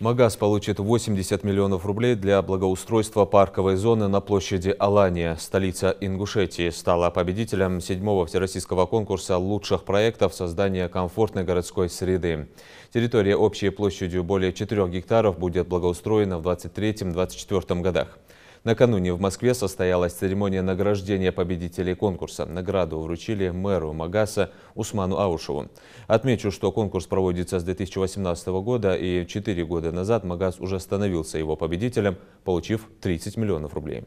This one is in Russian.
Магаз получит 80 миллионов рублей для благоустройства парковой зоны на площади Алания. Столица Ингушетии стала победителем седьмого всероссийского конкурса лучших проектов создания комфортной городской среды. Территория общей площадью более 4 гектаров будет благоустроена в 2023-2024 годах. Накануне в Москве состоялась церемония награждения победителей конкурса. Награду вручили мэру Магаса Усману Аушеву. Отмечу, что конкурс проводится с 2018 года и 4 года назад Магас уже становился его победителем, получив 30 миллионов рублей.